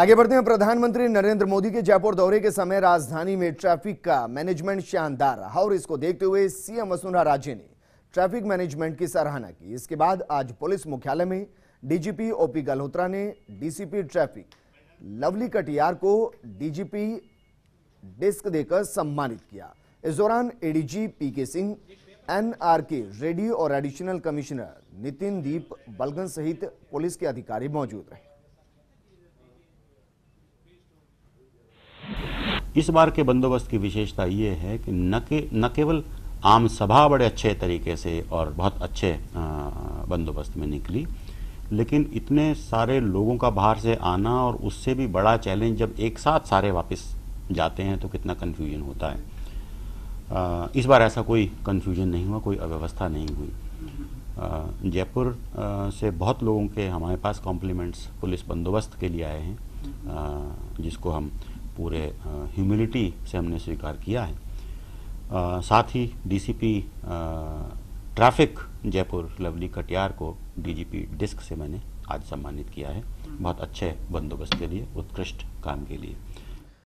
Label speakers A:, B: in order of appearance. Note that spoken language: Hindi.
A: आगे बढ़ते हैं प्रधानमंत्री नरेंद्र मोदी के जयपुर दौरे के समय राजधानी में ट्रैफिक का मैनेजमेंट शानदार रहा और इसको देखते हुए सीएम वसुंधरा राजे ने ट्रैफिक मैनेजमेंट की सराहना की इसके बाद आज पुलिस मुख्यालय में डीजीपी ओपी गल्होत्रा ने डीसीपी ट्रैफिक लवली कटियार को डीजीपी डिस्क देकर सम्मानित किया इस दौरान ADG PK Singh NRK Reddy और एडिशनल कमिश्नर नितिन दीप बलगन सहित पुलिस के अधिकारी मौजूद रहे
B: इस बार के बंदोबस्त की विशेषता ये है कि न के न केवल आम सभा बड़े अच्छे तरीके से और बहुत अच्छे बंदोबस्त में निकली लेकिन इतने सारे लोगों का बाहर से आना और उससे भी बड़ा चैलेंज जब एक साथ सारे वापस जाते हैं तो कितना कन्फ्यूजन होता है आ, इस बार ऐसा कोई कन्फ्यूजन नहीं हुआ कोई अव्यवस्था नहीं हुई जयपुर से बहुत लोगों के हमारे पास कॉम्प्लीमेंट्स पुलिस बंदोबस्त के लिए आए हैं जिसको हम पूरे ह्यूमिलिटी से हमने स्वीकार किया है आ, साथ ही डीसीपी ट्रैफिक जयपुर लवली कटियार को डीजीपी डिस्क से मैंने आज सम्मानित किया है हम्म। बहुत अच्छे बंदोबस्त के लिए उत्कृष्ट काम के लिए